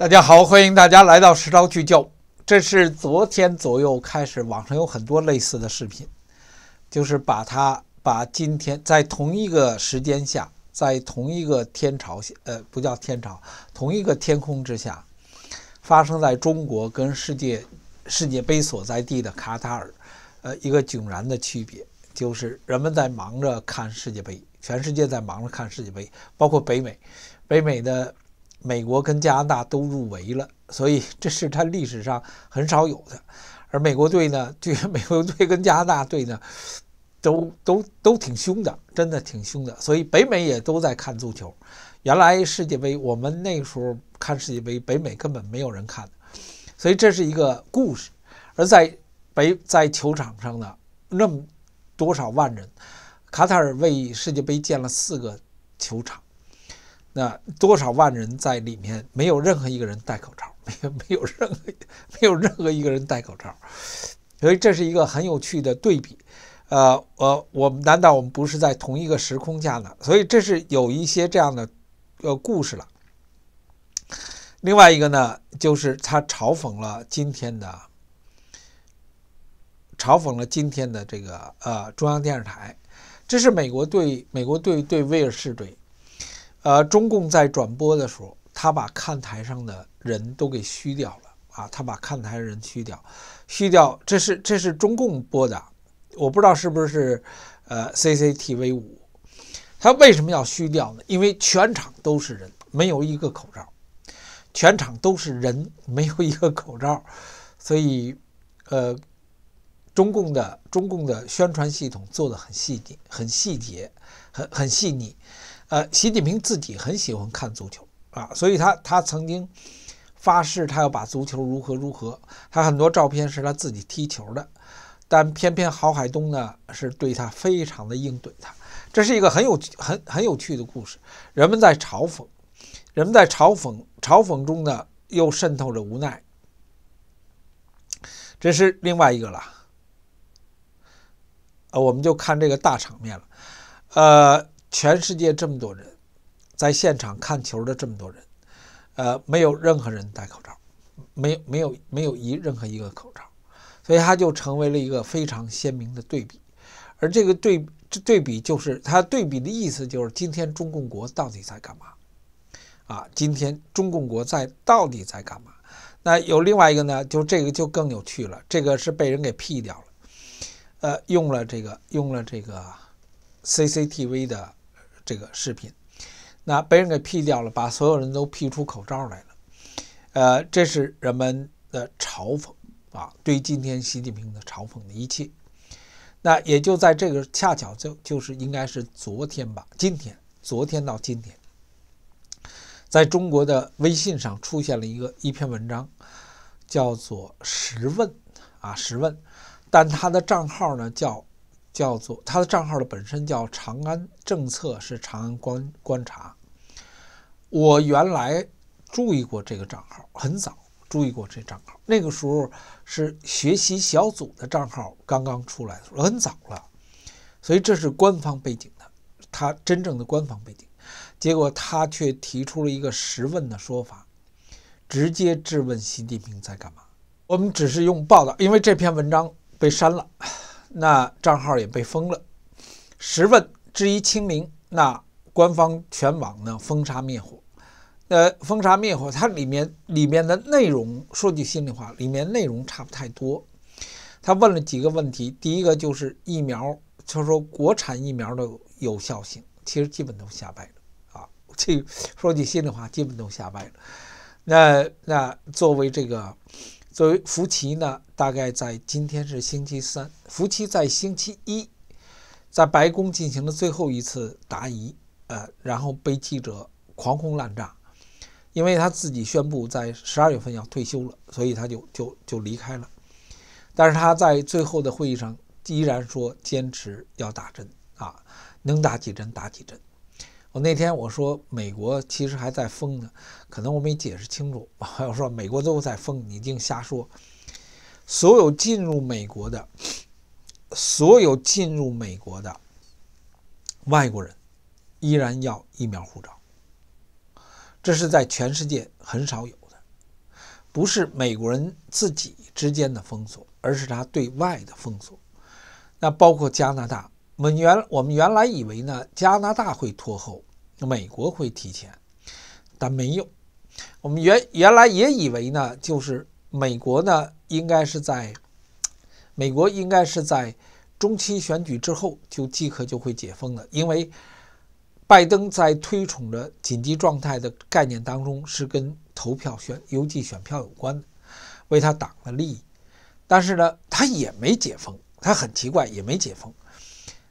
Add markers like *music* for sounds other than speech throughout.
大家好，欢迎大家来到石涛聚焦。这是昨天左右开始，网上有很多类似的视频，就是把它把今天在同一个时间下，在同一个天朝下，呃，不叫天朝，同一个天空之下，发生在中国跟世界世界杯所在地的卡塔尔，呃，一个迥然的区别，就是人们在忙着看世界杯，全世界在忙着看世界杯，包括北美，北美的。美国跟加拿大都入围了，所以这是它历史上很少有的。而美国队呢，对美国队跟加拿大队呢，都都都挺凶的，真的挺凶的。所以北美也都在看足球。原来世界杯，我们那时候看世界杯，北美根本没有人看。所以这是一个故事。而在北在球场上呢，那么多少万人？卡塔尔为世界杯建了四个球场。那多少万人在里面，没有任何一个人戴口罩，*laughs* 没有没有任何没有任何一个人戴口罩，所以这是一个很有趣的对比，呃我我们难道我们不是在同一个时空下呢？所以这是有一些这样的呃故事了。另外一个呢，就是他嘲讽了今天的，嘲讽了今天的这个呃中央电视台，这是美国队，美国队对威尔士队。呃，中共在转播的时候，他把看台上的人都给虚掉了啊，他把看台人虚掉，虚掉，这是这是中共播的，我不知道是不是，呃，CCTV 五，他为什么要虚掉呢？因为全场都是人，没有一个口罩，全场都是人，没有一个口罩，所以，呃，中共的中共的宣传系统做的很细腻，很细节，很很细腻。呃，习近平自己很喜欢看足球啊，所以他他曾经发誓他要把足球如何如何。他很多照片是他自己踢球的，但偏偏郝海东呢是对他非常的硬怼他。这是一个很有很很有趣的故事。人们在嘲讽，人们在嘲讽嘲讽中呢又渗透着无奈。这是另外一个了，呃，我们就看这个大场面了，呃。全世界这么多人，在现场看球的这么多人，呃，没有任何人戴口罩，没有没有没有一任何一个口罩，所以它就成为了一个非常鲜明的对比。而这个对这对比就是它对比的意思，就是今天中共国到底在干嘛？啊，今天中共国在到底在干嘛？那有另外一个呢，就这个就更有趣了，这个是被人给 P 掉了，呃，用了这个用了这个 CCTV 的。这个视频，那被人给 P 掉了，把所有人都 P 出口罩来了，呃，这是人们的嘲讽啊，对今天习近平的嘲讽的一切。那也就在这个恰巧就就是应该是昨天吧，今天，昨天到今天，在中国的微信上出现了一个一篇文章，叫做十问啊十问，但他的账号呢叫。叫做他的账号的本身叫长安政策，是长安观观察。我原来注意过这个账号，很早注意过这账号。那个时候是学习小组的账号刚刚出来的时候，很早了。所以这是官方背景的，他真正的官方背景。结果他却提出了一个十问的说法，直接质问习近平在干嘛？我们只是用报道，因为这篇文章被删了。那账号也被封了。十问质疑清零，那官方全网呢封杀灭火。呃，封杀灭火，它里面里面的内容，说句心里话，里面内容差不太多。他问了几个问题，第一个就是疫苗，就说国产疫苗的有效性，其实基本都瞎掰了啊。*laughs* 这说句心里话，基本都瞎掰了。那那作为这个。作为福奇呢，大概在今天是星期三，福奇在星期一，在白宫进行了最后一次答疑，呃，然后被记者狂轰滥炸，因为他自己宣布在十二月份要退休了，所以他就就就离开了。但是他在最后的会议上依然说坚持要打针啊，能打几针打几针。我那天我说美国其实还在封呢，可能我没解释清楚。*laughs* 我说美国都在封，你净瞎说。所有进入美国的，所有进入美国的外国人，依然要疫苗护照。这是在全世界很少有的，不是美国人自己之间的封锁，而是他对外的封锁。那包括加拿大。我们原我们原来以为呢，加拿大会拖后，美国会提前，但没有。我们原原来也以为呢，就是美国呢，应该是在美国应该是在中期选举之后就即刻就会解封的，因为拜登在推崇着紧急状态的概念当中是跟投票选邮寄选票有关的，为他党的利益。但是呢，他也没解封，他很奇怪也没解封。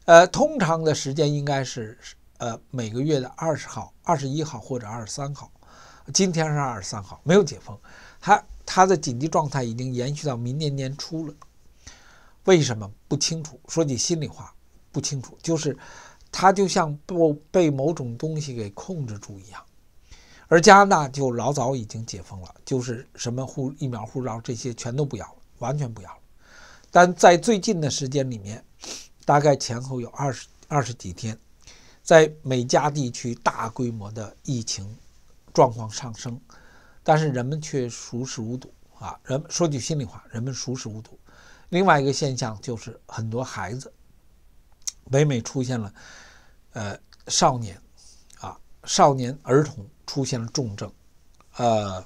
呃，通常的时间应该是，呃，每个月的二十号、二十一号或者二十三号。今天是二十三号，没有解封，它它的紧急状态已经延续到明年年初了。为什么不清楚？说句心里话，不清楚，就是它就像被被某种东西给控制住一样。而加拿大就老早已经解封了，就是什么护疫苗、护照这些全都不要了，完全不要了。但在最近的时间里面。大概前后有二十二十几天，在美加地区大规模的疫情状况上升，但是人们却熟视无睹啊！人说句心里话，人们熟视无睹。另外一个现象就是，很多孩子，北美出现了，呃，少年，啊，少年儿童出现了重症，呃，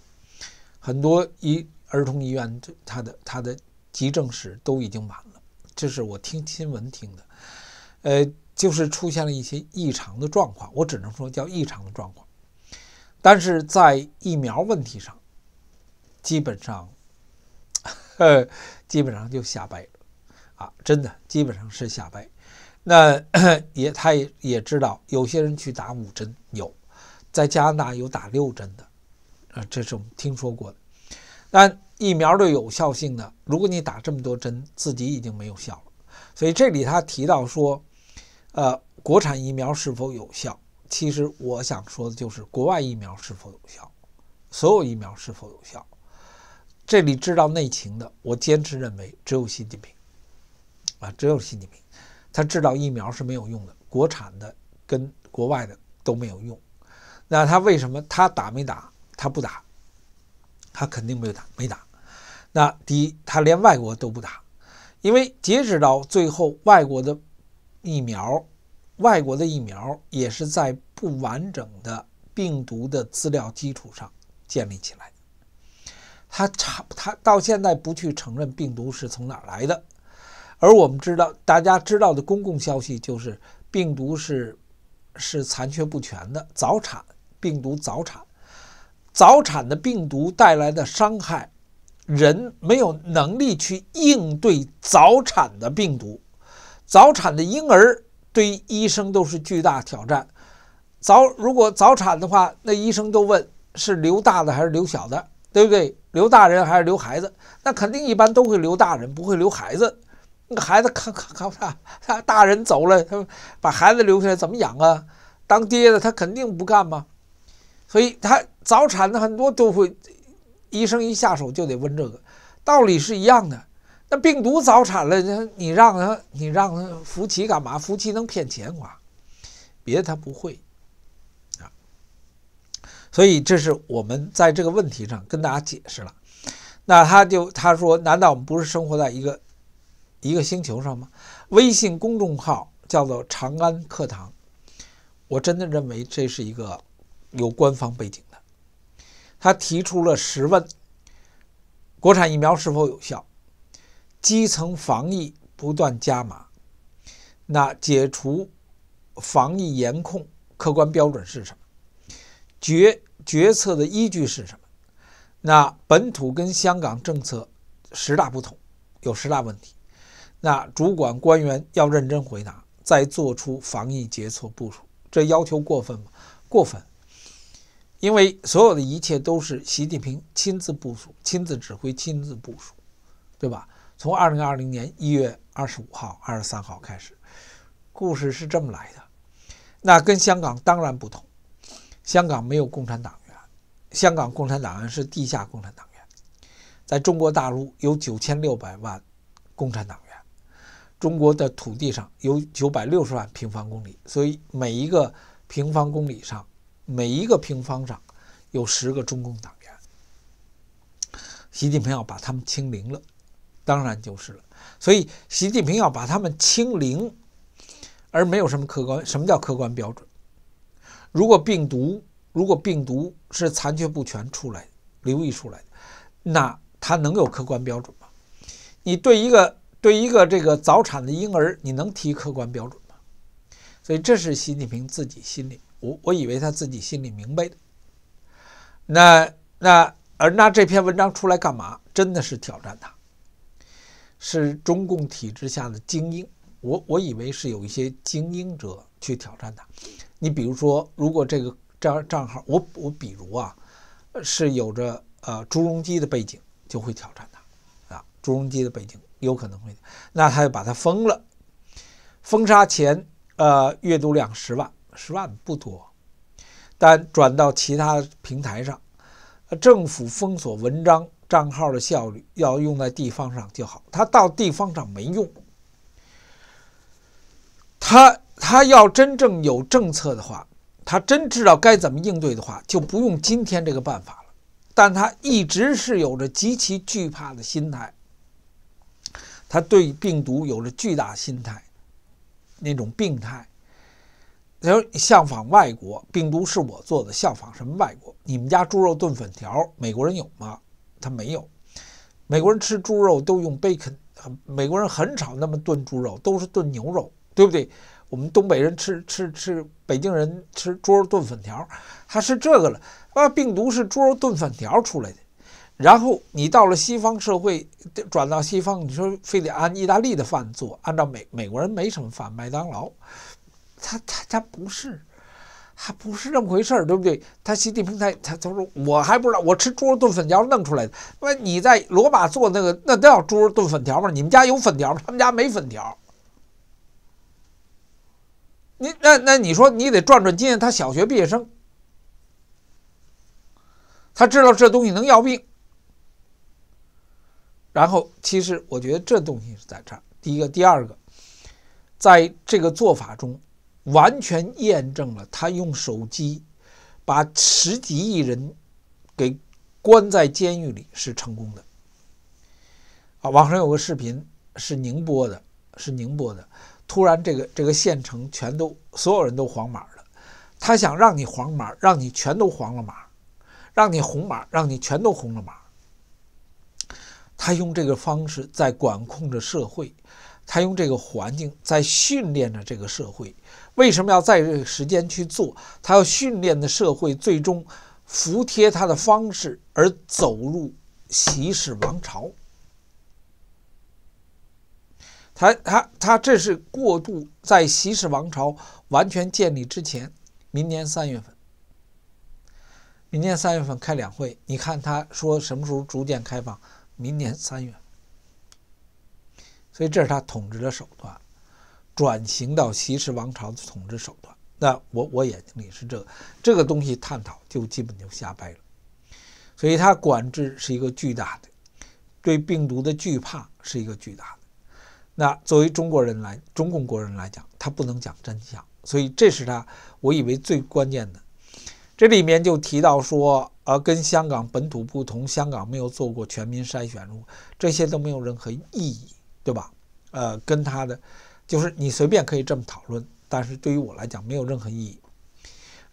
很多医儿童医院他的他的急症室都已经满了。这是我听新闻听的，呃，就是出现了一些异常的状况，我只能说叫异常的状况。但是在疫苗问题上，基本上，*laughs* 基本上就瞎掰了，啊，真的基本上是瞎掰。那 *clears throat* 也，他也也知道，有些人去打五针有，在加拿大有打六针的，啊，这是我们听说过的。但疫苗的有效性呢？如果你打这么多针，自己已经没有效了。所以这里他提到说，呃，国产疫苗是否有效？其实我想说的就是，国外疫苗是否有效？所有疫苗是否有效？这里知道内情的，我坚持认为只有习近平，啊，只有习近平，他知道疫苗是没有用的，国产的跟国外的都没有用。那他为什么他打没打？他不打。他肯定没有打，没打。那第一，他连外国都不打，因为截止到最后，外国的疫苗，外国的疫苗也是在不完整的病毒的资料基础上建立起来。他差，他到现在不去承认病毒是从哪儿来的，而我们知道，大家知道的公共消息就是病毒是是残缺不全的，早产病毒早产。早产的病毒带来的伤害，人没有能力去应对早产的病毒。早产的婴儿对医生都是巨大挑战。早如果早产的话，那医生都问是留大的还是留小的，对不对？留大人还是留孩子？那肯定一般都会留大人，不会留孩子。那孩子看看看，大大人走了，他把孩子留下来怎么养啊？当爹的他肯定不干嘛。所以他早产的很多都会，医生一下手就得问这个，道理是一样的。那病毒早产了，你让他你让他扶起干嘛？扶起能骗钱吗？别的他不会啊。所以这是我们在这个问题上跟大家解释了。那他就他说，难道我们不是生活在一个一个星球上吗？微信公众号叫做“长安课堂”，我真的认为这是一个。有官方背景的，他提出了十问：国产疫苗是否有效？基层防疫不断加码，那解除防疫严控客观标准是什么？决决策的依据是什么？那本土跟香港政策十大不同，有十大问题。那主管官员要认真回答，再做出防疫决策部署，这要求过分吗？过分。因为所有的一切都是习近平亲自部署、亲自指挥、亲自部署，对吧？从二零二零年一月二十五号、二十三号开始，故事是这么来的。那跟香港当然不同，香港没有共产党员，香港共产党员是地下共产党员。在中国大陆有九千六百万共产党员，中国的土地上有九百六十万平方公里，所以每一个平方公里上。每一个平方上，有十个中共党员。习近平要把他们清零了，当然就是了。所以，习近平要把他们清零，而没有什么客观。什么叫客观标准？如果病毒，如果病毒是残缺不全出来、流溢出来的，那它能有客观标准吗？你对一个对一个这个早产的婴儿，你能提客观标准吗？所以，这是习近平自己心里。我我以为他自己心里明白的，那那而那这篇文章出来干嘛？真的是挑战他，是中共体制下的精英。我我以为是有一些精英者去挑战他。你比如说，如果这个账账号，我我比如啊，是有着呃朱镕基的背景，就会挑战他啊。朱镕基的背景有可能会，那他就把他封了，封杀前呃阅读量十万。十万不多，但转到其他平台上，政府封锁文章账号的效率要用在地方上就好。他到地方上没用，他他要真正有政策的话，他真知道该怎么应对的话，就不用今天这个办法了。但他一直是有着极其惧怕的心态，他对病毒有着巨大心态，那种病态。你说效仿外国病毒是我做的，效仿什么外国？你们家猪肉炖粉条，美国人有吗？他没有。美国人吃猪肉都用贝肯，美国人很少那么炖猪肉，都是炖牛肉，对不对？我们东北人吃吃吃，北京人吃猪肉炖粉条，他是这个了。啊，病毒是猪肉炖粉条出来的。然后你到了西方社会，转到西方，你说非得按意大利的饭做，按照美美国人没什么饭，麦当劳。他他他不是，还不是那么回事儿，对不对？他习地平台，他他说我还不知道，我吃猪肉炖粉条弄出来的。那你在罗马做那个，那都要猪肉炖粉条吗？你们家有粉条，吗？他们家没粉条。你那那你说你得转转经验，他小学毕业生，他知道这东西能要命。然后，其实我觉得这东西是在这儿，第一个，第二个，在这个做法中。完全验证了他用手机把十几亿人给关在监狱里是成功的。啊，网上有个视频是宁波的，是宁波的，突然这个这个县城全都所有人都黄码了，他想让你黄码，让你全都黄了码，让你红码，让你全都红了码。他用这个方式在管控着社会。他用这个环境在训练着这个社会，为什么要在这个时间去做？他要训练的社会最终服帖他的方式，而走入习氏王朝。他他他，这是过渡在习氏王朝完全建立之前。明年三月份，明年三月份开两会，你看他说什么时候逐渐开放？明年三月。所以这是他统治的手段，转型到西式王朝的统治手段。那我我眼睛里是这个这个东西探讨就基本就瞎掰了。所以他管制是一个巨大的，对病毒的惧怕是一个巨大的。那作为中国人来，中共国人来讲，他不能讲真相。所以这是他我以为最关键的。这里面就提到说，呃，跟香港本土不同，香港没有做过全民筛选，这些都没有任何意义。对吧？呃，跟他的，就是你随便可以这么讨论，但是对于我来讲没有任何意义。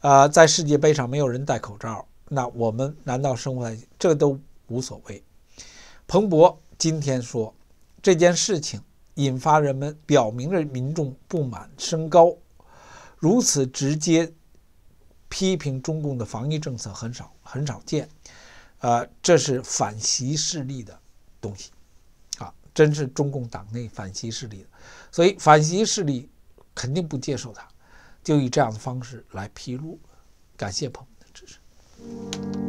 呃，在世界杯上没有人戴口罩，那我们难道生活在这都无所谓？彭博今天说这件事情引发人们表明了民众不满升高，如此直接批评中共的防疫政策很少很少见。呃，这是反习势力的东西。真是中共党内反习势力，所以反习势力肯定不接受他，就以这样的方式来披露。感谢朋友们的支持。